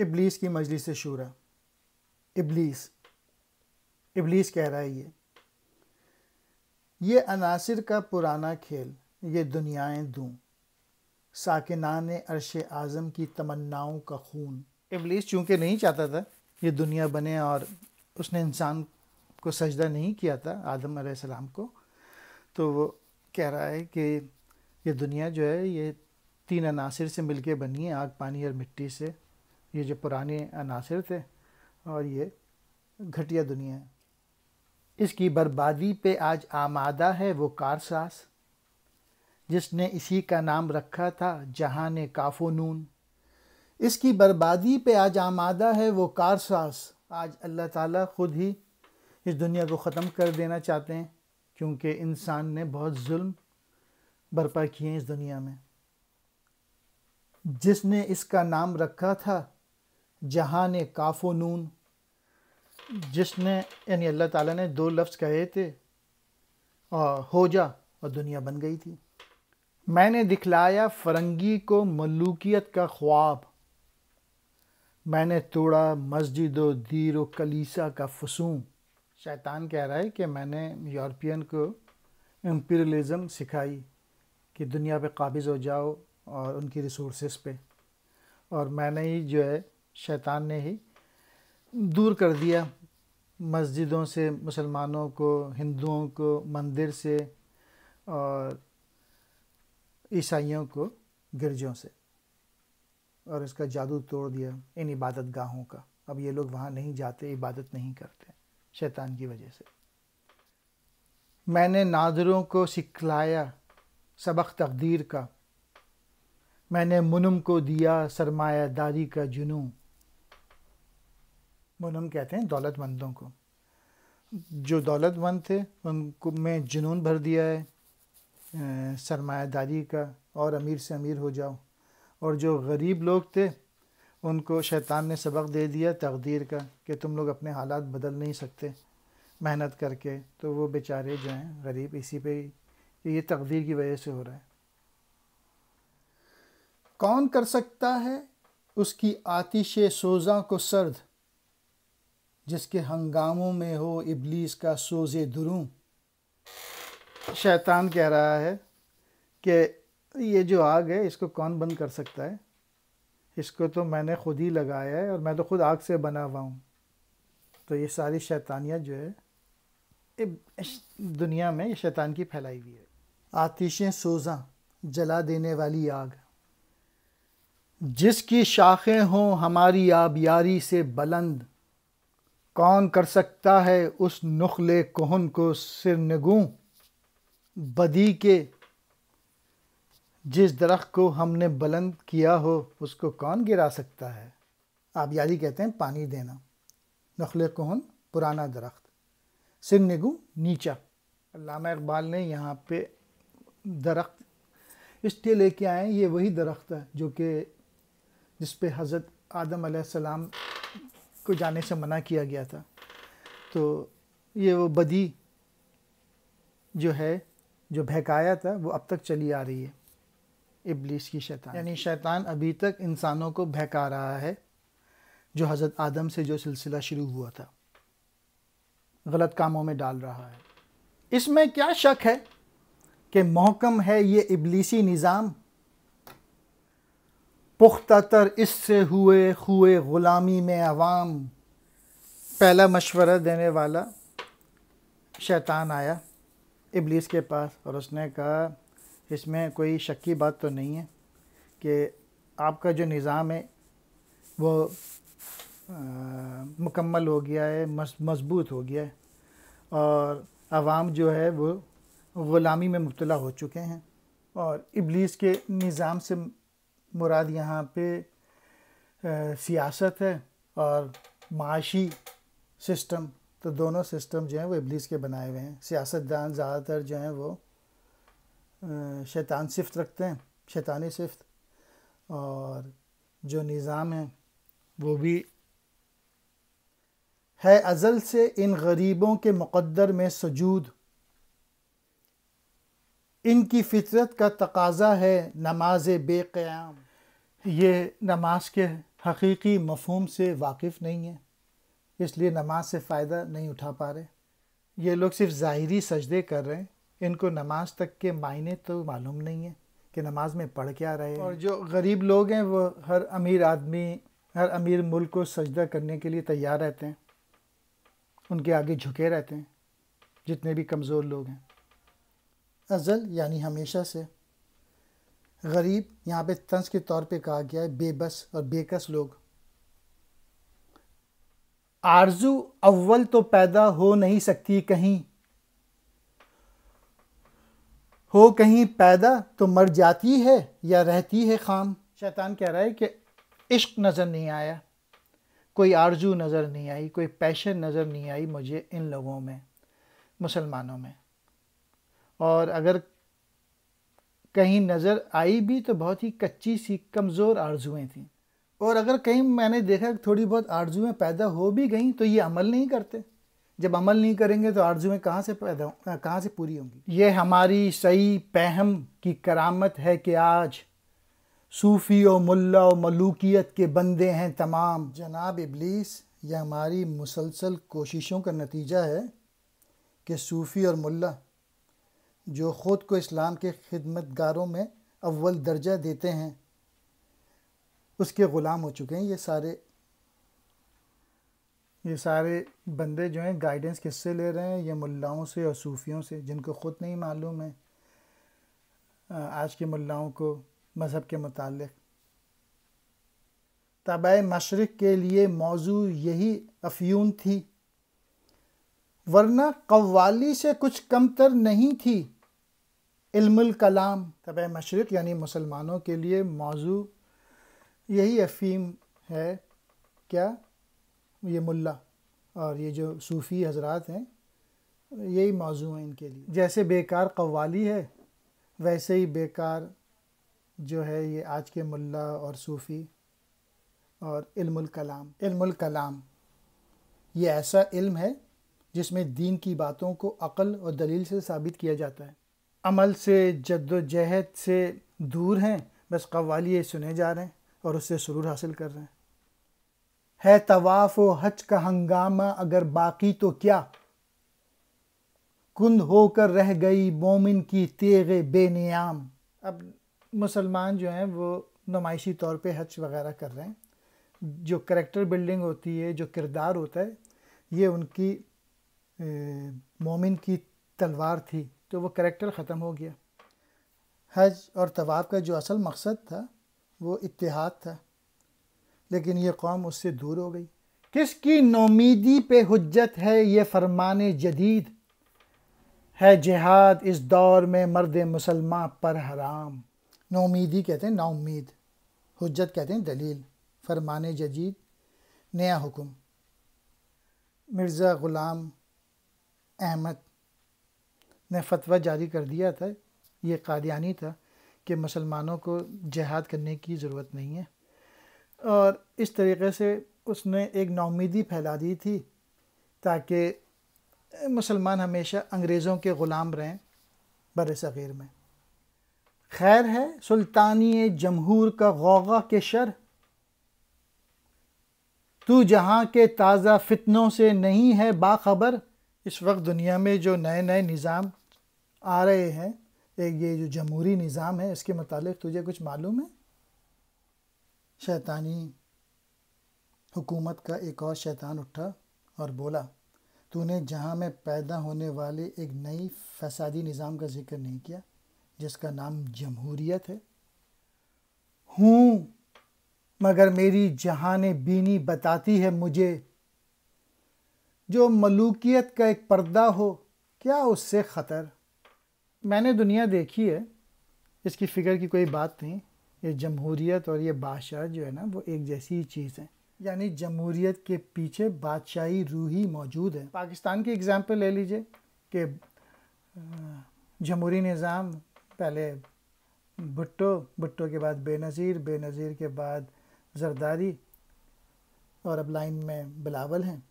इबलीस की मजलिस शूरा इबलीस इबलीस कह रहा है ये ये अनासर का पुराना खेल ये दुनियाएं दूँ साकिनान अरश आज़म की तमन्नाओं का खून इबलीस चूँकि नहीं चाहता था ये दुनिया बने और उसने इंसान को सजदा नहीं किया था आदम सलाम को तो वो कह रहा है कि ये दुनिया जो है ये तीन अनासर से मिलके बनी है आग पानी और मिट्टी से ये जो पुराने अनासर थे और ये घटिया दुनिया है इसकी बर्बादी पे आज आमादा है वो कारसास जिसने इसी का नाम रखा था जहाँ ने काफो नून इसकी बर्बादी पे आज आमादा है वो कारसास आज अल्लाह ताला ख़ुद ही इस दुनिया को ख़त्म कर देना चाहते हैं क्योंकि इंसान ने बहुत जुल्म बर्पा किए इस दुनिया में जिसने इसका नाम रखा था जहान काफ़ो नून जिसने यानी अल्लाह ताला ने दो लफ्ज़ कहे थे और हो जा और दुनिया बन गई थी मैंने दिखलाया फरंगी को मलूकियत का ख्वाब मैंने तोड़ा मस्जिद व दीर व कलीसा का फसूँ शैतान कह रहा है कि मैंने यूरोपियन को एम्पीरलिज़म सिखाई कि दुनिया पे काबिज़ हो जाओ और उनकी रिसोर्सेस पे और मैंने ही जो है शैतान ने ही दूर कर दिया मस्जिदों से मुसलमानों को हिंदुओं को मंदिर से और ईसाइयों को गिरजों से और इसका जादू तोड़ दिया इन इबादत गाहों का अब ये लोग वहाँ नहीं जाते इबादत नहीं करते शैतान की वजह से मैंने नादरों को सिखलाया सबक तकदीर का मैंने मुनम को दिया सरमायादारी का जुनून मोनम कहते हैं दौलतमंदों को जो दौलतमंद थे उनको में जुनून भर दिया है सरमायादारी का और अमीर से अमीर हो जाओ और जो गरीब लोग थे उनको शैतान ने सबक दे दिया तकदीर का कि तुम लोग अपने हालात बदल नहीं सकते मेहनत करके तो वो बेचारे जो हैं गरीब इसी पे ये तकदीर की वजह से हो रहा है कौन कर सकता है उसकी आतिश सोजा को सर्द जिसके हंगामों में हो इबलीस का सोज दुरू शैतान कह रहा है कि ये जो आग है इसको कौन बंद कर सकता है इसको तो मैंने खुद ही लगाया है और मैं तो खुद आग से बना हुआ हूँ तो ये सारी शैतानियाँ जो है दुनिया में ये शैतान की फैलाई हुई है आतिशें सोजा जला देने वाली आग जिसकी शाखें हों हमारी आबियारी से बुलंद कौन कर सकता है उस नुखले कोहन को नगूँ बदी के जिस दरख्त को हमने बुलंद किया हो उसको कौन गिरा सकता है आप यादी कहते हैं पानी देना नखल कोहन पुराना दरख्त नगूँ नीचा लामा इकबाल ने यहाँ पे दरख्त इसलिए लेके आए ये वही दरख्त है जो कि जिस पे हज़रत आदम सलाम को जाने से मना किया गया था तो ये वो बदी जो है जो बहकाया था वो अब तक चली आ रही है इब्लीस की शैतान यानी शैतान अभी तक इंसानों को बहका रहा है जो हज़रत आदम से जो सिलसिला शुरू हुआ था गलत कामों में डाल रहा है इसमें क्या शक है कि मोहकम है ये इब्लीसी निज़ाम पुख्ता तर इससे हुए हुए ग़ुलामी में आवाम पहला मशवरा देने वाला शैतान आया इबलीस के पास और उसने कहा इसमें कोई शक्की बात तो नहीं है कि आपका जो निज़ाम है वो आ, मुकम्मल हो गया है मजबूत हो गया है और आवाम जो है वो ग़ुलामी में मुबला हो चुके हैं और इबलीस के निज़ाम से मुराद यहाँ पे सियासत है और माशी सिस्टम तो दोनों सिस्टम जो हैं वो इबलीस के बनाए हुए हैं सियासतदान ज़्यादातर जो हैं वो शैतान सिफ्त रखते हैं शैतानी सिफ्त और जो निज़ाम है वो भी है अज़ल से इन गरीबों के मुकद्दर में सजूद इनकी फितरत का तकाजा है नमाज बेक़्याम ये नमाज के हकीकी मफहम से वाकिफ़ नहीं है इसलिए नमाज से फ़ायदा नहीं उठा पा रहे ये लोग सिर्फ ज़ाहरी सजदे कर रहे हैं इनको नमाज तक के मायने तो मालूम नहीं है कि नमाज में पढ़ क्या रहे और जो गरीब लोग हैं वो हर अमीर आदमी हर अमीर मुल्क को सजदा करने के लिए तैयार रहते हैं उनके आगे झुके रहते हैं जितने भी कमज़ोर लोग हैं अज़ल यानी हमेशा से गरीब यहाँ पे तंस के तौर पे कहा गया है बेबस और बेकस लोग आरजू अव्वल तो पैदा हो नहीं सकती कहीं हो कहीं पैदा तो मर जाती है या रहती है खाम शैतान कह रहा है कि इश्क नज़र नहीं आया कोई आरजू नज़र नहीं आई कोई पैशन नज़र नहीं आई मुझे इन लोगों में मुसलमानों में और अगर कहीं नज़र आई भी तो बहुत ही कच्ची सी कमज़ोर आरजुएँ थीं और अगर कहीं मैंने देखा थोड़ी बहुत आरजुएँ पैदा हो भी गई तो ये अमल नहीं करते जब अमल नहीं करेंगे तो आरजुएँ कहाँ से पैदा कहाँ से पूरी होंगी ये हमारी सही पहम की करामत है कि आज सूफ़ी और मुल्ला व मलूकियत के बंदे हैं तमाम जनाब इब्लीस यह हमारी मुसलसल कोशिशों का नतीजा है कि सूफ़ी और मुल्ला जो ख़ुद को इस्लाम के गारों में अव्वल दर्जा देते हैं उसके ग़ुलाम हो चुके हैं ये सारे ये सारे बंदे जो हैं गाइडेंस किससे ले रहे हैं ये मुल्लाओं से और सूफियों से जिनको ख़ुद नहीं मालूम है आज के मुल्लाओं को मज़हब के मतलब तब मशरक़ के लिए मौजू यही अफ्यून थी वरना कव्वाली से कुछ कमतर नहीं थी इल्मुल कलाम तब मशरक़ यानी मुसलमानों के लिए मौजू यही अफ़ीम है क्या ये मुल्ला और ये जो सूफ़ी हजरात हैं यही मौजू हैं इनके लिए जैसे बेकार क़वाली है वैसे ही बेकार जो है ये आज के मुल्ला और सूफ़ी और इल्मुल कलाम इल्मुल कलाम ये ऐसा इल्म है जिसमें दीन की बातों को अक़ल और दलील से साबित किया जाता है अमल से जद्दोजहद से दूर हैं बस कवालिए सुने जा रहे हैं और उससे सुरूर हासिल कर रहे हैं है तवाफ़ व हज का हंगामा अगर बाकी तो क्या कुंद होकर रह गई मोमिन की तेग बेनियाम अब मुसलमान जो हैं वो नुमाइशी तौर पे हज वगैरह कर रहे हैं जो करेक्टर बिल्डिंग होती है जो किरदार होता है ये उनकी मोमिन की तलवार थी तो वो करेक्टर ख़त्म हो गया हज और तवाब का जो असल मकसद था वो इतिहाद था लेकिन ये कौम उससे दूर हो गई किसकी नोमीदी पे हजत है ये फरमान जदीद है जिहाद इस दौर में मर्द मुसलमान पर हराम नोमीदी कहते हैं नाउमीद हजत कहते हैं दलील फरमान जदीद नया हुक्म मिर्ज़ा ग़ुलाम अहमद ने फतवा जारी कर दिया था ये कादियानी था कि मुसलमानों को जहाद करने की ज़रूरत नहीं है और इस तरीके से उसने एक नौमीदी फैला दी थी ताकि मुसलमान हमेशा अंग्रेज़ों के ग़ुलाम रहें बर सग़ीर में खैर है सुल्तानी जमहूर का गौगा के शर तू जहाँ के ताज़ा फितनों से नहीं है बाखबर इस वक्त दुनिया में जो नए नए निज़ाम आ रहे हैं एक ये जो जमहूरी निज़ाम है इसके मतलब तुझे कुछ मालूम है शैतानी हुकूमत का एक और शैतान उठा और बोला तूने जहाँ में पैदा होने वाले एक नई फसादी निज़ाम का जिक्र नहीं किया जिसका नाम जमहूरियत है हूँ मगर मेरी जहान बीनी बताती है मुझे जो मलूकियत का एक पर्दा हो क्या उससे ख़तर मैंने दुनिया देखी है इसकी फ़िक्र की कोई बात नहीं ये जमहूरीत और ये बादशाह जो है ना वो एक जैसी ही चीज़ है यानी जमहूरीत के पीछे बादशाही रूही मौजूद है पाकिस्तान की एग्ज़ाम्पल ले लीजिए कि जमहूरी निज़ाम पहले भुट्टो भुट्टो के बाद बेनज़ीर बेनज़ीर के बाद जरदारी और अब लाइन में बिलावल हैं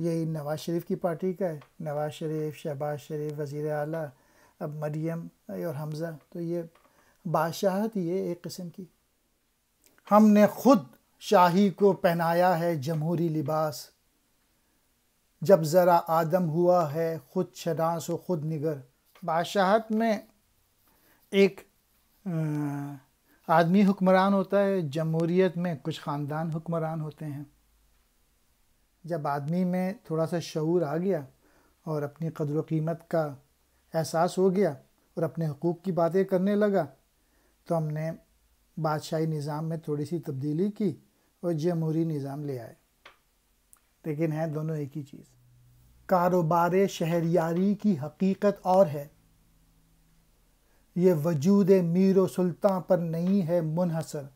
यही नवाज़ शरीफ की पार्टी का है नवाज़ शरीफ शहबाज शरीफ वज़ी अला अब मरियम और हमज़ा तो ये बादशाहत ही ये एक किस्म की हमने खुद शाही को पहनाया है जमहूरी लिबास जब ज़रा आदम हुआ है खुद शनास व खुद निगर बादशाहत में एक आदमी हुक्मरान होता है जमहूरीत में कुछ ख़ानदान हुक्मरान होते हैं जब आदमी में थोड़ा सा शूर आ गया और अपनी कदर कीमत का एहसास हो गया और अपने हकूक़ की बातें करने लगा तो हमने बादशाही निज़ाम में थोड़ी सी तब्दीली की और जमहूरी निज़ाम ले आए लेकिन है दोनों एक ही चीज़ कारोबार शहरियारी की हकीकत और है ये वजूद मीर सुल्तान पर नहीं है मुनहसर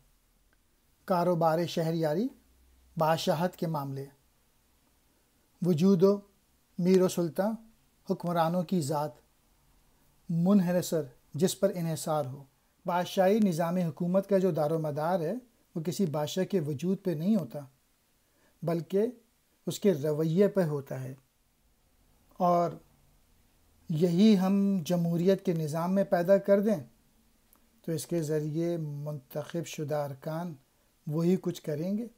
कारोबार शहरियारी बादशाहत के मामले वजूद मीर सुल्तान हुक्मरानों की ज़ात मुनहरसर जिस पर इहसार हो बादशाही निज़ाम हुकूमत का जो दारोमदार है वो किसी बादशाह के वजूद पर नहीं होता बल्कि उसके रवैये पर होता है और यही हम जमहूरीत के निज़ाम में पैदा कर दें तो इसके ज़रिए मंतखब शुदा अरकान वही कुछ करेंगे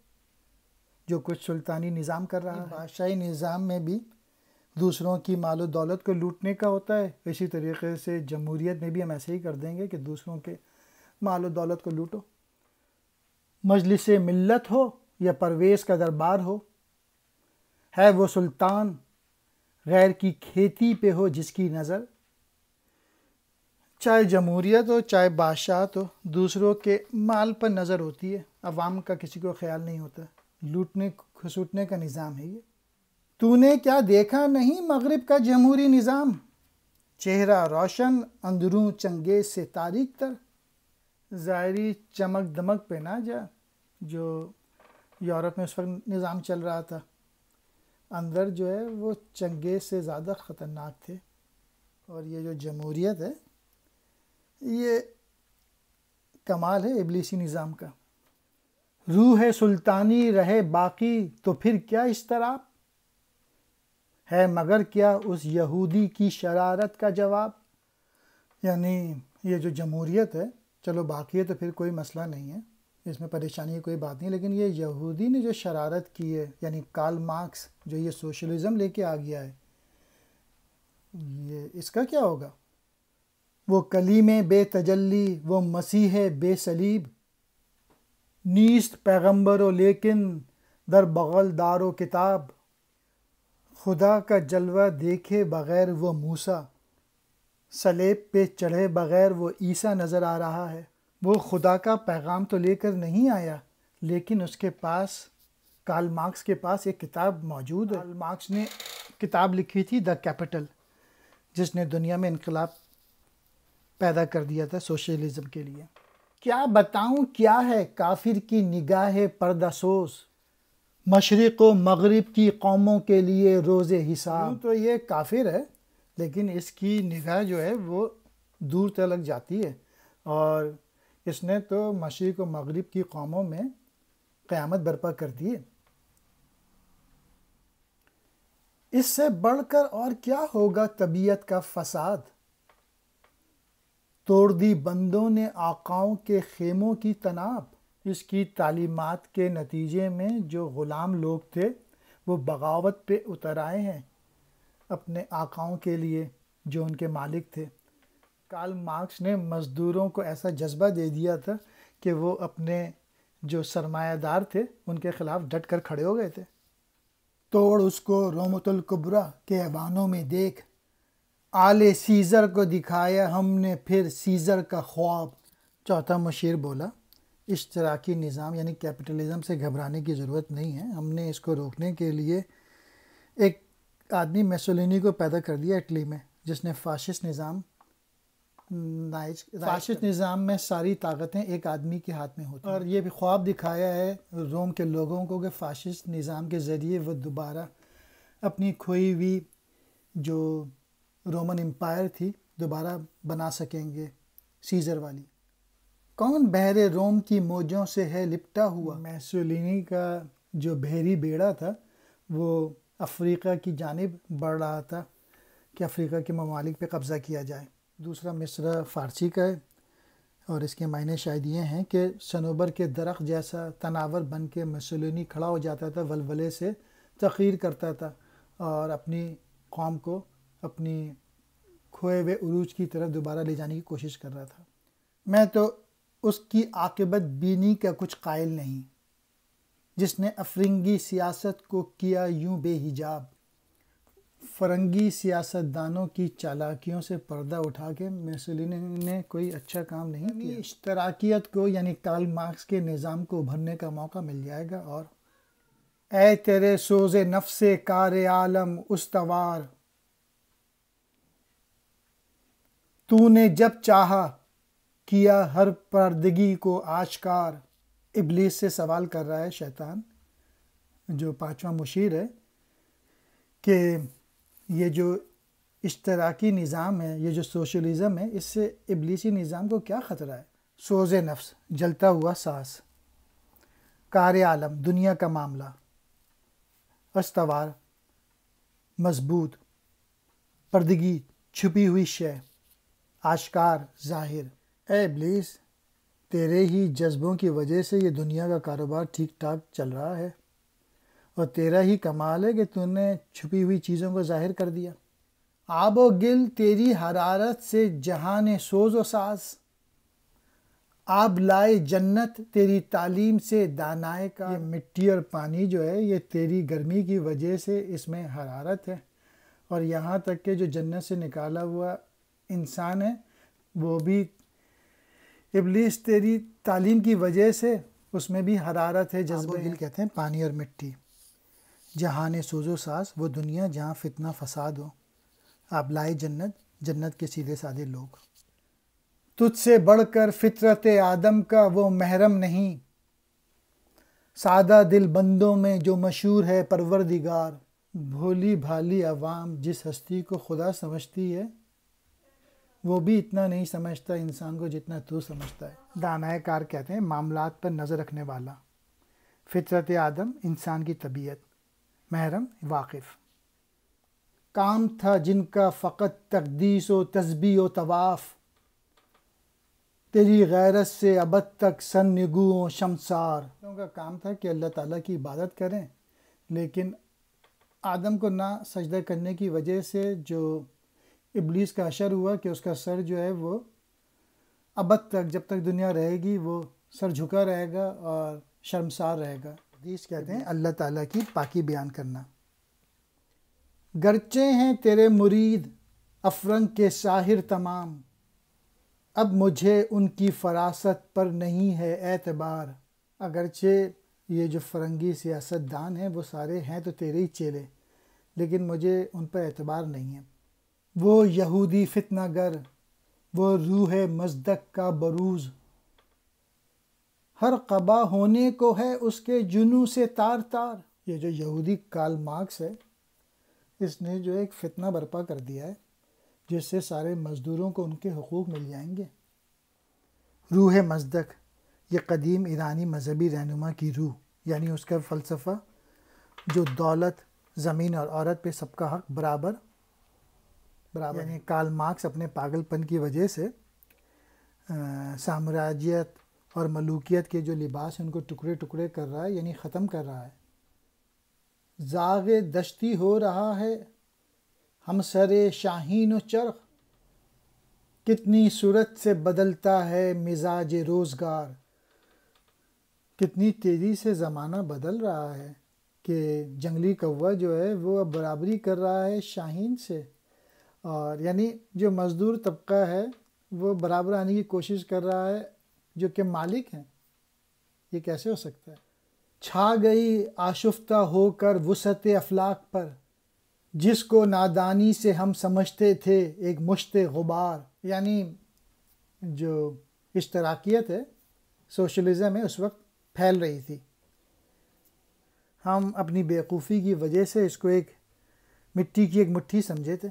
जो कुछ सुल्तानी निज़ाम कर रहा है बादशाही निज़ाम में भी दूसरों की माल दौलत को लूटने का होता है इसी तरीके से जमहूरीत में भी हम ऐसे ही कर देंगे कि दूसरों के माल दौलत को लूटो मजलिस मिलत हो या परवेज़ का दरबार हो है वो सुल्तान गैर की खेती पे हो जिसकी नज़र चाहे जमहूरीत हो चाहे बादशाह हो दूसरों के माल पर नज़र होती है अवाम का किसी को ख्याल नहीं होता लूटने खसूटने का निज़ाम है ये तूने क्या देखा नहीं मगरब का जमहूरी निज़ाम चेहरा रोशन अंदरू चंगे से तारीख तर ज़ायरी चमक दमक पे ना जा जो यूरोप में उस वक्त निज़ाम चल रहा था अंदर जो है वो चंगे से ज़्यादा ख़तरनाक थे और ये जो जमहूरीत है ये कमाल है इबलीसी निज़ाम का रूह है सुल्तानी रहे बाकी तो फिर क्या इस तरह है मगर क्या उस यहूदी की शरारत का जवाब यानी ये जो जमहूरियत है चलो बाकी है तो फिर कोई मसला नहीं है इसमें परेशानी की कोई बात नहीं लेकिन ये यहूदी ने जो शरारत की है यानी काल मार्क्स जो ये सोशलिज्म लेके आ गया है ये इसका क्या होगा वो कलीम तजली वो मसीह बेसलीब नीस्त पैगम्बर लेकिन दर बगल दारो किताब खुदा का जलवा देखे बग़ैर वो मूसा सलेब पे चढ़े बग़ैर वो ईसा नज़र आ रहा है वो खुदा का पैगाम तो लेकर नहीं आया लेकिन उसके पास कार्ल मार्क्स के पास एक किताब मौजूद है कार्ल मार्क्स ने किताब लिखी थी द कैपिटल जिसने दुनिया में इनकलाब पैदा कर दिया था सोशलिज़म के लिए क्या बताऊं क्या है काफिर की निगाह पर्दासोज़ मशरक़ व मगरब की कौमों के लिए रोज़ हिसाब तो ये काफिर है लेकिन इसकी निगाह जो है वो दूर तलक जाती है और इसने तो मशरक़ व मगरब की कौमों में क़्यामत बर्पा कर दी है इससे बढ़कर और क्या होगा तबीयत का फसाद तोड़ दी बंदों ने आकाओं के खेमों की तनाब इसकी तालीमत के नतीजे में जो ग़ुलाम लोग थे वो बगावत पे उतर आए हैं अपने आकाओं के लिए जो उनके मालिक थे कार्ल मार्क्स ने मज़दूरों को ऐसा जज्बा दे दिया था कि वो अपने जो सरमायादार थे उनके ख़िलाफ़ डट कर खड़े हो गए थे तोड़ उसको रोमतुल के अबानों में देख आले सीज़र को दिखाया हमने फिर सीज़र का ख्वाब चौथा मशीर बोला इश्तराकी निज़ाम यानी कैपिटलिज़म से घबराने की ज़रूरत नहीं है हमने इसको रोकने के लिए एक आदमी मेसोलिनी को पैदा कर दिया इटली में जिसने फाशिस्ट निज़ाम नाइज फाशिस्ट निज़ाम में सारी ताकतें एक आदमी के हाथ में होती और ये भी ख्वाब दिखाया है रोम के लोगों को कि फाशिस्ट निज़ाम के ज़रिए वो दोबारा अपनी खोई हुई जो रोमन एम्पायर थी दोबारा बना सकेंगे सीज़र वाली कौन बहरे रोम की मौजों से है लिपटा हुआ मैसोलिनी का जो बहरी बेड़ा था वो अफ्रीका की जानब बढ़ रहा था कि अफ्रीका के ममालिक पे कब्ज़ा किया जाए दूसरा मिसरा फ़ारसी का है और इसके मायने शायद ये हैं कि सनोबर के दरख्त जैसा तनावर बन के मसलिनी खड़ा हो जाता था वलवले से तखीर करता था और अपनी कौम को अपनी खोए हुए उरूज की तरफ दोबारा ले जाने की कोशिश कर रहा था मैं तो उसकी आकबत बीनी का कुछ कायल नहीं जिसने अफरंगी सियासत को किया यूं बेहिजाब फरंगी सियासतदानों की चालाकियों से पर्दा उठा के मैसलिन ने कोई अच्छा काम नहीं किया इश्तराकियत को यानी कार्ल मार्क्स के निज़ाम को उभरने का मौका मिल जाएगा और ए तेरे सोजे नफ्स कार आलम उसतवार तूने जब चाहा किया हर पर्दगी को आशकार इबलीस से सवाल कर रहा है शैतान जो पांचवा मुशीर है कि ये जो इश्तराकी निज़ाम है ये जो सोशलिज़म है इससे इबलीसी निज़ाम को क्या ख़तरा है सोज नफ्स जलता हुआ सांस कार आलम दुनिया का मामला अस्तवार मजबूत पर्दगी छुपी हुई शय आशकार जाहिर ए ब्लीस तेरे ही जज्बों की वजह से ये दुनिया का कारोबार ठीक ठाक चल रहा है और तेरा ही कमाल है कि तूने छुपी हुई चीज़ों को जाहिर कर दिया आब गिल तेरी हरारत से जहान सोज व साज आब लाए जन्नत तेरी तालीम से दानाए का ये मिट्टी और पानी जो है ये तेरी गर्मी की वजह से इसमें हरारत है और यहाँ तक के जो जन्नत से निकाला हुआ इंसान है वो भी इबलीस तेरी तालीम की वजह से उसमें भी हरारत है जज्बा दिल कहते हैं पानी और मिट्टी जहाँ ने सोजो सास वो दुनिया जहाँ फितना फसाद हो आप लाए जन्नत जन्नत के सीधे साधे लोग तुझसे बढ़कर फितरत आदम का वो महरम नहीं सादा दिल बंदों में जो मशहूर है परवरदिगार भोली भाली आवाम जिस हस्ती को खुदा समझती है वो भी इतना नहीं समझता इंसान को जितना तू समझता है दानाकार कहते हैं मामलात पर नज़र रखने वाला फितरत आदम इंसान की तबीयत महरम वाकिफ़ काम था जिनका फ़कत तकदीस व तस्बी व तवाफ़ तेरी गैरत से अबद तक सन निगू व शमसार उनका काम था कि अल्लाह ताला की इबादत करें लेकिन आदम को ना सजदा करने की वजह से जो इबलीस का अशर हुआ कि उसका सर जो है वो अब तक जब तक दुनिया रहेगी वो सर झुका रहेगा और शर्मसार रहेगा हदीस कहते हैं अल्लाह ताला की पाकी बयान करना गरचे हैं तेरे मुरीद अफरंग के साहिर तमाम अब मुझे उनकी फरासत पर नहीं है एतबार अगरचे ये जो फरंगी सियासतदान हैं वो सारे हैं तो तेरे ही चेले लेकिन मुझे उन पर एतबार नहीं है वो यहूदी फितनागर वो रूह मजदक का बरूज हर कबा होने को है उसके जुनू से तार तार ये जो यहूदी काल मार्क्स है इसने जो एक फितना बर्पा कर दिया है जिससे सारे मज़दूरों को उनके हकूक़ मिल जाएंगे रूह मजदक ये कदीम ईरानी मजहबी रहनुमा की रूह यानी उसका फ़लसफ़ा जो दौलत ज़मीन और औरत पे सबका हक बराबर बराबर यानी कार्ल मार्क्स अपने पागलपन की वजह से साम्राज्यत और मलूकियत के जो लिबास उनको टुकड़े टुकड़े कर रहा है यानी ख़त्म कर रहा है जाग दश्ती हो रहा है हम सरे शाहीन व चरख कितनी सूरत से बदलता है मिजाज रोज़गार कितनी तेज़ी से ज़माना बदल रहा है कि जंगली कौवा जो है वो अब बराबरी कर रहा है शाहीन से और यानी जो मज़दूर तबका है वो बराबर आने की कोशिश कर रहा है जो कि मालिक हैं ये कैसे हो सकता है छा गई आशुफ्ता होकर वसत अफलाक पर जिसको नादानी से हम समझते थे एक मुश्त गुबार यानी जो इश्तराकियत है सोशलिज़म है उस वक्त फैल रही थी हम अपनी बेवकूफ़ी की वजह से इसको एक मिट्टी की एक मुट्ठी समझे थे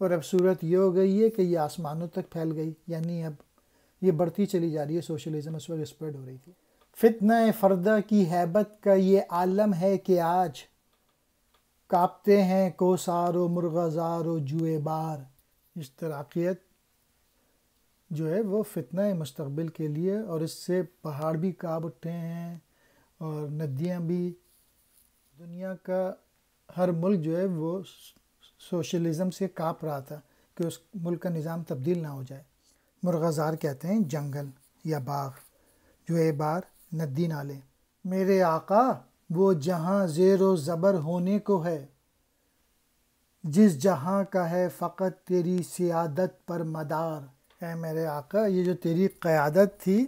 और अब सूरत ये हो गई है कि ये आसमानों तक फैल गई यानी अब ये बढ़ती चली जा रही है सोशलिज्म उस वक्त स्प्रेड हो रही थी फितना फ़र्दा की हैबत का ये आलम है कि आज कापते हैं कोसारो जुए बार इस तराकियत जो है वो फितना मुस्तबिल के लिए और इससे पहाड़ भी काँप उठे हैं और नदियाँ भी दुनिया का हर मुल्क जो है वो सोशलिज़म से काँप रहा था कि उस मुल्क का निज़ाम तब्दील ना हो जाए मुर्गाजार कहते हैं जंगल या बाग जो ए बार नदी नाले मेरे आका वो जहाँ जेर व ज़बर होने को है जिस जहाँ का है फ़कत तेरी सियादत पर मदार है मेरे आका ये जो तेरी क़्यादत थी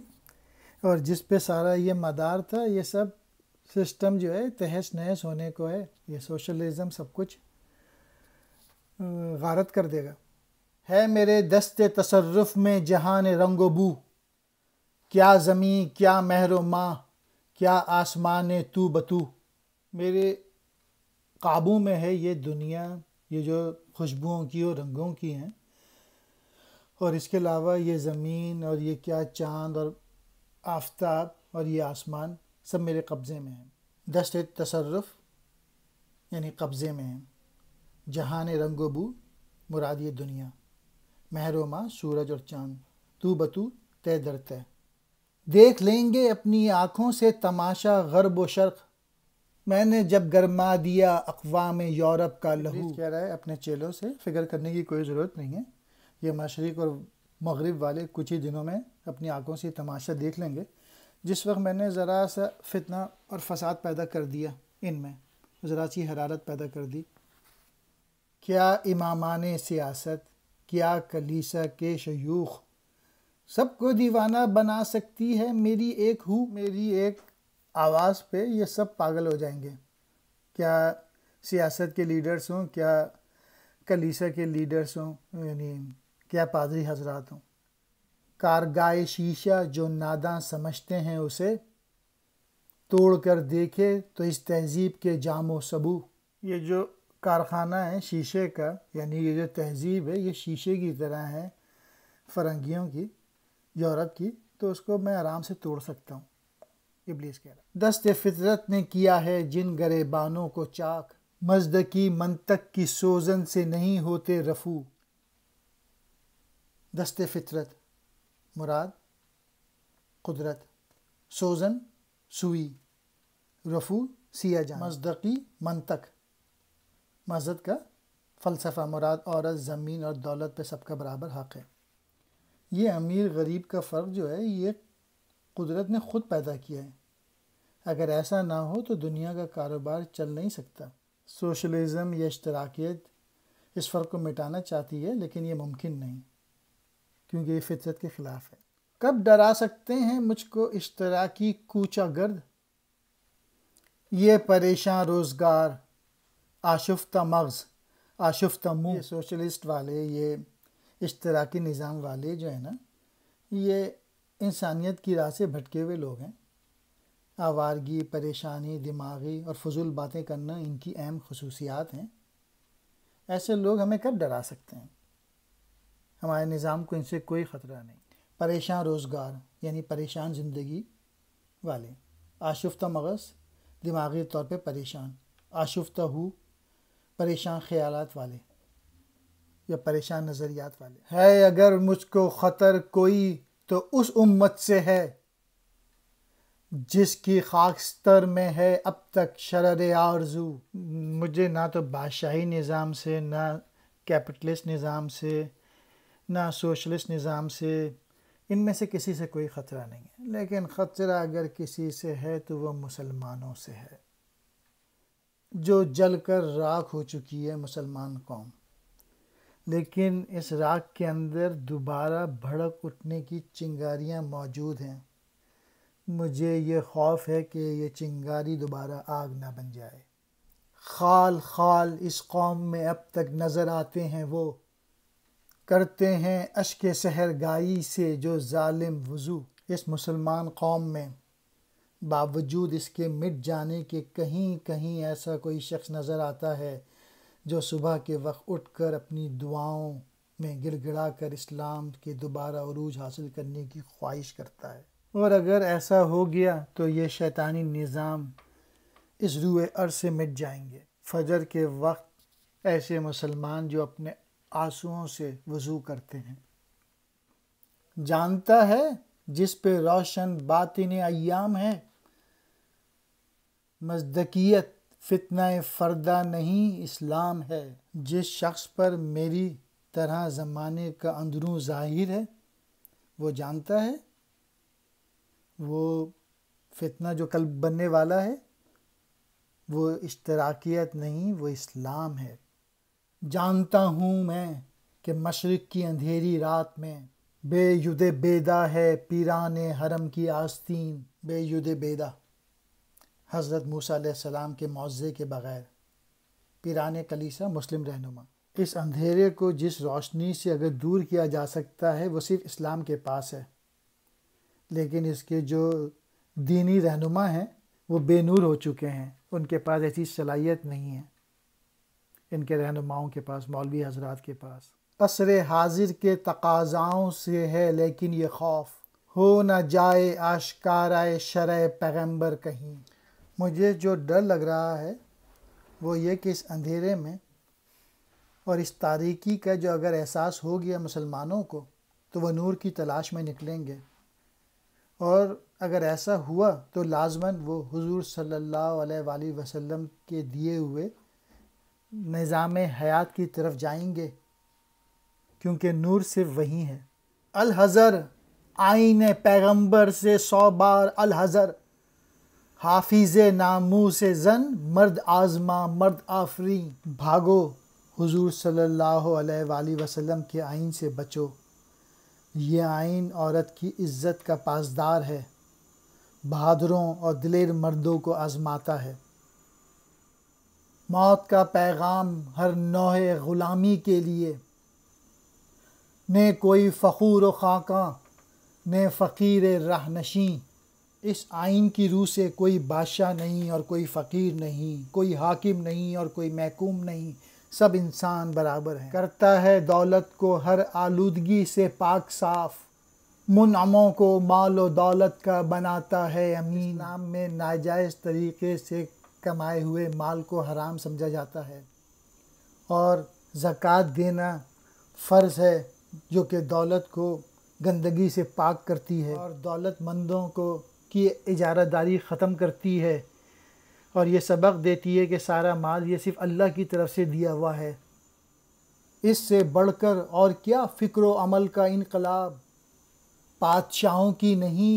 और जिस पे सारा ये मदार था ये सब सिस्टम जो है तहस नहस होने को है ये सोशलिज़म सब कुछ हम्म, गारत कर देगा है मेरे दस्ते तसरफ में जहान रंग बू क्या ज़मी क्या महर माँ क्या आसमान तू बतू मेरे काबू में है ये दुनिया ये जो खुशबुओं की और रंगों की हैं और इसके अलावा ये ज़मीन और ये क्या चांद और आफ्ताब और ये आसमान सब मेरे कब्ज़े में हैं दस्त तसरफ यानी कब्ज़े में हैं जहान रंगोबू मुराद ये दुनिया महरोमा सूरज और चांद तू बतू तय दर तय देख लेंगे अपनी आँखों से तमाशा गरब व शर्क़ मैंने जब गरमा दिया अकवाम यूरोप का लहू कह रहा है अपने चेलों से फिक्र करने की कोई ज़रूरत नहीं है ये मशरक़ और मगरब वाले कुछ ही दिनों में अपनी आँखों से तमाशा देख लेंगे जिस वक्त मैंने ज़रा सा फितना और फसाद पैदा कर दिया इनमें ज़रा सी हरारत पैदा कर दी क्या इमामान सियासत क्या कलीसा के शयूख सबको दीवाना बना सकती है मेरी एक हु मेरी एक आवाज़ पे ये सब पागल हो जाएंगे क्या सियासत के लीडर्स हों क्या कलीसा के लीडर्स हों यानी क्या पादरी हजरात हों कारगाह शीशा जो नादा समझते हैं उसे तोड़ कर देखे तो इस तहज़ीब के जामो सबू ये जो कारखाना है शीशे का यानी ये जो तहजीब है ये शीशे की तरह है फरंगियों की यूरोप की तो उसको मैं आराम से तोड़ सकता हूँ इबलीस कह रहा दस्त फितरत ने किया है जिन गरेबानों को चाक की मंतक की सोजन से नहीं होते रफू दस्त फितरत मुराद कुदरत सोजन सुई रफू सिया जान मजदकी मनतक मस्जिद का फ़लसफ़ा मुराद औरत ज़मीन और दौलत पे सबका बराबर हक़ है ये अमीर गरीब का फ़र्क जो है ये कुदरत ने ख़ुद पैदा किया है अगर ऐसा ना हो तो दुनिया का कारोबार चल नहीं सकता सोशलिज़म या इश्तराकियत इस फ़र्क को मिटाना चाहती है लेकिन ये मुमकिन नहीं क्योंकि ये फितरत के ख़िलाफ़ है कब डरा सकते हैं मुझको इश्तराकी कूचा गर्द ये परेशान रोज़गार आशुफ्ता मगज़ आशुफ्ता मुँह सोशलिस्ट वाले ये इश्तराकी निज़ाम वाले जो है ना ये इंसानियत की राह से भटके हुए लोग हैं आवारगी परेशानी दिमागी और फजूल बातें करना इनकी अहम खसूसियात हैं ऐसे लोग हमें कब डरा सकते हैं हमारे निज़ाम को इनसे कोई ख़तरा नहीं परेशान रोज़गार यानी परेशान ज़िंदगी वाले आशुफ्ता मगज़ दिमागी तौर पे परेशान आशुफ्ता हु परेशान ख्याल वाले या परेशान नज़रियात वाले है अगर मुझको ख़तर कोई तो उस उम्मत से है जिसकी खाकस्तर में है अब तक शरद आरजू मुझे ना तो बादशाही निज़ाम से ना कैपिटलिस्ट निज़ाम से ना सोशलिस्ट निज़ाम से इनमें से किसी से कोई ख़तरा नहीं है लेकिन ख़तरा अगर किसी से है तो वह मुसलमानों से है जो जल कर राख हो चुकी है मुसलमान कौम लेकिन इस राख के अंदर दोबारा भड़क उठने की चिंगारियां मौजूद हैं मुझे ये खौफ है कि ये चिंगारी दोबारा आग ना बन जाए खाल खाल इस कौम में अब तक नज़र आते हैं वो करते हैं अश्क गाई से जो ालिम वज़ू इस मुसलमान कौम में बावजूद इसके मिट जाने के कहीं कहीं ऐसा कोई शख्स नज़र आता है जो सुबह के वक्त उठकर अपनी दुआओं में गिड़गिड़ा कर इस्लाम के दोबारा अरूज हासिल करने की ख्वाहिश करता है और अगर ऐसा हो गया तो ये शैतानी निज़ाम इस रूए अर से मिट जाएंगे फजर के वक्त ऐसे मुसलमान जो अपने आंसुओं से वजू करते हैं जानता है जिस पे रोशन बातिन अयाम है मजदकियत फितना फ़रदा नहीं इस्लाम है जिस शख्स पर मेरी तरह ज़माने का अंदरूं ज़ाहिर है वो जानता है वो फितना जो कल बनने वाला है वो इश्तराकियत नहीं वो इस्लाम है जानता हूँ मैं कि मशरक़ की अंधेरी रात में बेयुद बेदा है पीरान हरम की आस्तीन बेयुद बेदा हज़रत सलाम के मुआवजे के बग़ैर पिरान कलीसा मुस्लिम रहनुमा इस अंधेरे को जिस रोशनी से अगर दूर किया जा सकता है वो सिर्फ इस्लाम के पास है लेकिन इसके जो दीनी रहनुमा हैं वो बेनूर हो चुके हैं उनके पास ऐसी सलाहियत नहीं है इनके रहनुमाओं के पास मौलवी हजरात के पास असर हाजिर के तकाजाओं से है लेकिन ये खौफ हो न जाए आशकार शर पैगम्बर कहीं मुझे जो डर लग रहा है वो ये कि इस अंधेरे में और इस तारीकी का जो अगर एहसास हो गया मुसलमानों को तो वह नूर की तलाश में निकलेंगे और अगर ऐसा हुआ तो लाजमन वो हुजूर सल्लल्लाहु अलैहि वसल्लम के दिए हुए निज़ाम हयात की तरफ जाएंगे क्योंकि नूर सिर्फ वही है अल हज़र आईने पैगंबर से सौ बार अल हज़र हाफिज नामू से जन मर्द आजमा मर्द आफरी भागो हुजूर सल्लल्लाहु अलैहि वसल्लम के आइन से बचो ये आइन औरत की इज़्ज़त का पासदार है बहादुरों और दिलेर मर्दों को आज़माता है मौत का पैगाम हर नौह ग़ुलामी के लिए ने कोई फ़खूर ख़ाका ने फ़कीर रहनशी इस आइन की रूह से कोई बादशाह नहीं और कोई फ़कीर नहीं कोई हाकिम नहीं और कोई महकूम नहीं सब इंसान बराबर है करता है दौलत को हर आलूदगी से पाक साफ मुनमों को माल और दौलत का बनाता है अमीन नाम में नाजायज़ तरीके से कमाए हुए माल को हराम समझा जाता है और ज़क़़त देना फ़र्ज़ है जो कि दौलत को गंदगी से पाक करती है और दौलतमंदों को की इजारादारी ख़त्म करती है और ये सबक देती है कि सारा माल ये सिर्फ अल्लाह की तरफ से दिया हुआ है इससे बढ़कर और क्या फ़िक्र अमल का इनकलाब बादशाहों की नहीं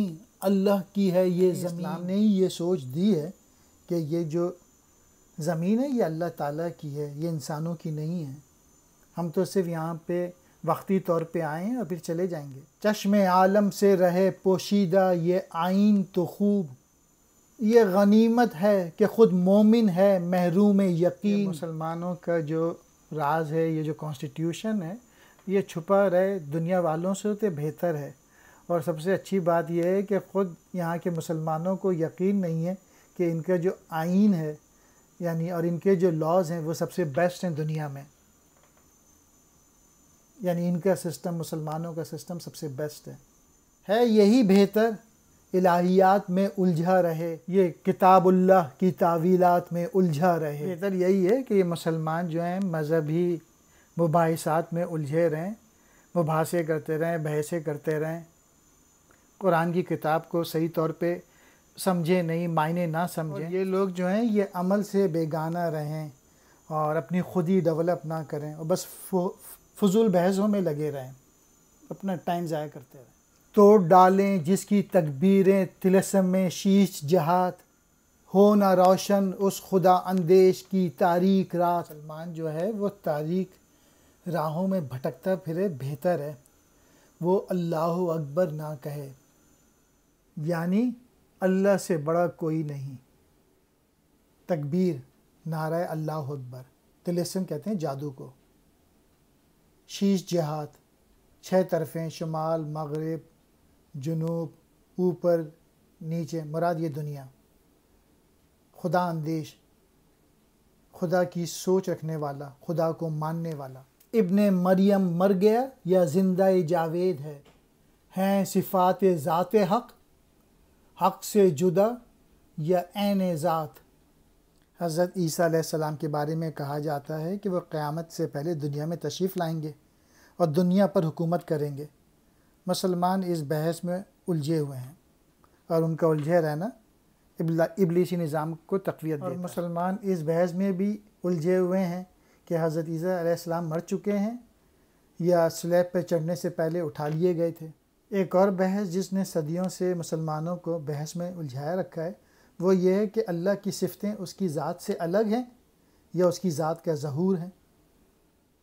अल्लाह की है ये ज़मीन ने ये सोच दी है कि ये जो ज़मीन है ये अल्लाह ताला की है ये इंसानों की नहीं है हम तो सिर्फ यहाँ पे वक्ती तौर पे आएँ और फिर चले जाएंगे चश्म आलम से रहे पोशीदा ये आइन तो खूब ये गनीमत है कि ख़ुद मोमिन है महरूम यकीन मुसलमानों का जो राज है ये जो कॉन्स्टिट्यूशन है ये छुपा रहे दुनिया वालों से तो बेहतर है और सबसे अच्छी बात यह है कि ख़ुद यहाँ के मुसलमानों को यकीन नहीं है कि इनका जो आइन है यानी और इनके जो लॉज हैं वो सबसे बेस्ट हैं दुनिया में यानी इनका सिस्टम मुसलमानों का सिस्टम सबसे बेस्ट है है यही बेहतर इलाहियात में उलझा रहे ये किताबुल्लाह की तावीलात में उलझा रहे बेहतर यही है कि ये मुसलमान जो हैं मजहबी मुबासात में उलझे रहें मुबासे करते रहें बहसें करते रहें कुरान की किताब को सही तौर पे समझे नहीं मायने ना समझें ये लोग जो हैं ये अमल से बेगाना रहें और अपनी खुद ही डेवलप ना करें और बस फजूल बहसों में लगे रहें अपना टाइम ज़ाया करते रहें तो डालें जिसकी तकबीरें तिलसम शीश जहात हो ना रोशन उस खुदा अंदेश की तारीख रात सलमान जो है वो तारीख राहों में भटकता फिरे बेहतर है वो अल्लाह अकबर ना कहे यानी अल्लाह से बड़ा कोई नहीं तकबीर नारा अल्लाह अकबर तिलसम कहते हैं जादू को शीश जहात छः तरफ़ें शुमाल मगरब जनूब ऊपर नीचे मुराद ये दुनिया खुदा अंदेश खुदा की सोच रखने वाला खुदा को मानने वाला इबन मरियम मर गया या जिंदा जावेद है हैं सिफ़ात ज़ात हक हक से जुदा या एन ज़ात हज़रत ईसा के बारे में कहा जाता है कि वह क़्यामत से पहले दुनिया में तशरीफ़ लाएंगे और दुनिया पर हुकूमत करेंगे मुसलमान इस बहस में उलझे हुए हैं और उनका उलझे रहना इबलीसी निज़ाम को तकवीत और मुसलमान इस बहस में भी उलझे हुए हैं कि हज़रत ईसा मर चुके हैं या स्लैब पर चढ़ने से पहले उठा लिए गए थे एक और बहस जिसने सदियों से मुसलमानों को बहस में उलझाया रखा है वो ये है कि अल्लाह की सिफतें उसकी ज़ात से अलग हैं या उसकी ज़ात का जहूर हैं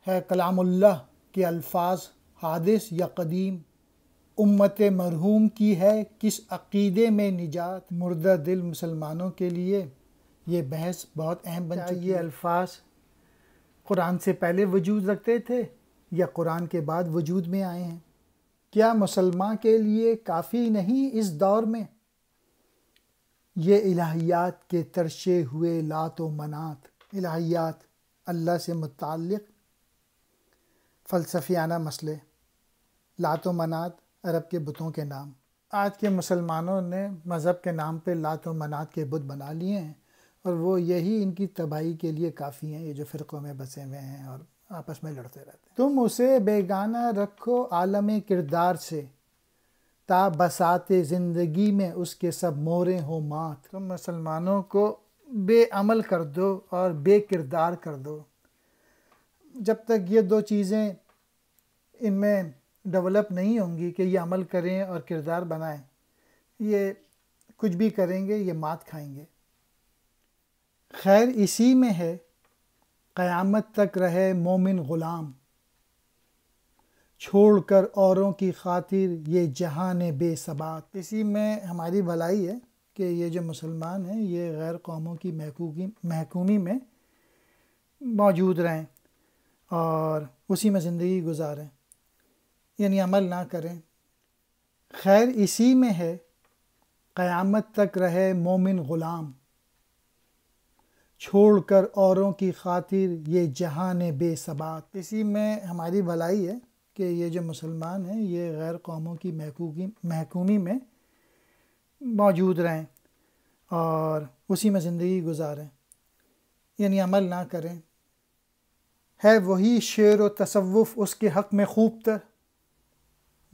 है, है कलामुल्लाह के अल्फाज हादिस या कदीम उम्मत मरहूम की है किस अकीदे में निजात मुर्दा दिल मुसलमानों के लिए ये बहस बहुत अहम बन चुकी ये अल्फाज कुरान से पहले वजूद रखते थे या कुरान के बाद वजूद में आए हैं क्या मुसलमान के लिए काफ़ी नहीं इस दौर में ये इलाहियात के तरशे हुए लात व मनात इलाहियात अल्लाह से मुतक़ फ़लसफियाना मसले लात व मनात अरब के बुतों के नाम आज के मुसलमानों ने मज़हब के नाम पे लात व मनात के बुत बना लिए हैं और वो यही इनकी तबाही के लिए काफ़ी हैं ये जो फ़िरक़ों में बसे हुए हैं और आपस में लड़ते रहते हैं तुम उसे बेगाना रखो आलम किरदार से ता बसाते ज़िंदगी में उसके सब मोरें हो मात तुम मुसलमानों को बेअमल कर दो और बेकिरदार कर दो जब तक ये दो चीज़ें इनमें डेवलप नहीं होंगी कि ये अमल करें और किरदार बनाएं ये कुछ भी करेंगे ये मात खाएंगे खैर इसी में है क़यामत तक रहे मोमिन ग़ुलाम छोड़कर औरों की खातिर ये जहान बेसबात इसी में हमारी भलाई है कि ये जो मुसलमान हैं ये गैर कौमों की महकूकी महकूमी में मौजूद रहें और उसी में ज़िंदगी गुजारें यानी अमल ना करें खैर इसी में है क़यामत तक रहे मोमिन ग़ुलाम छोड़कर औरों की खातिर ये जहान बेसबात इसी में हमारी भलाई है कि ये जो मुसलमान हैं ये गैर कौमों की महकूकी महकूमी में मौजूद रहें और उसी में ज़िंदगी गुजारें यानी अमल ना करें है वही शेर व तसवुफ़ उसके हक़ में खूब तर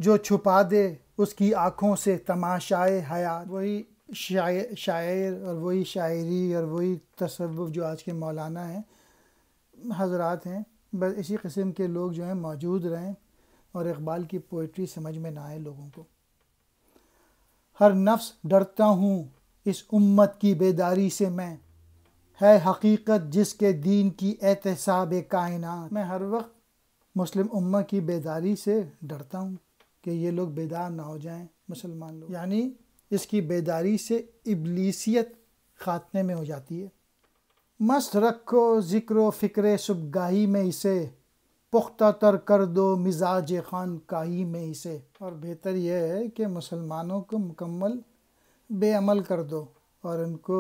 जो छुपा दे उसकी आँखों से तमाशाए हयात वही शायर शायर और वही शायरी और वही तसवुफ़ जो आज के मौलाना हैं हजरात हैं बस इसी किस्म के लोग जो हैं मौजूद रहें और इकबाल की पोइट्री समझ में ना आए लोगों को हर नफ्स डरता हूँ इस उम्मत की बेदारी से मैं है हकीकत जिसके दीन की एहतसाब कायनात मैं हर वक्त मुस्लिम उम्मा की बेदारी से डरता हूँ कि ये लोग बेदार ना हो जाएं मुसलमान लोग यानी इसकी बेदारी से इबलीसियत खात्मे में हो जाती है मस्त रखो ज़िक्र फ़िक्र सुबगाही में इसे पुख्ता तर कर दो मिजाज खान काई में इसे और बेहतर यह है कि मुसलमानों को मुकम्मल बेअमल कर दो और उनको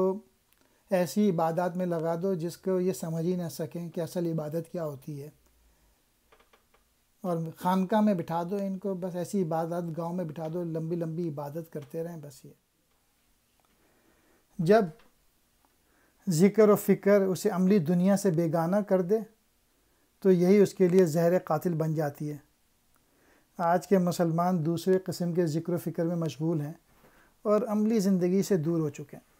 ऐसी इबादत में लगा दो जिसको ये समझ ही ना सकें कि असल इबादत क्या होती है और खानका में बिठा दो इनको बस ऐसी इबादत गांव में बिठा दो लंबी लंबी इबादत करते रहें बस ये जब ज़िक्र और फ़िक्र उसे अमली दुनिया से बेगाना कर दे तो यही उसके लिए जहर कातिल बन जाती है आज के मुसलमान दूसरे किस्म के ज़िक्र फ़िक्र में मशगूल हैं और अमली ज़िंदगी से दूर हो चुके हैं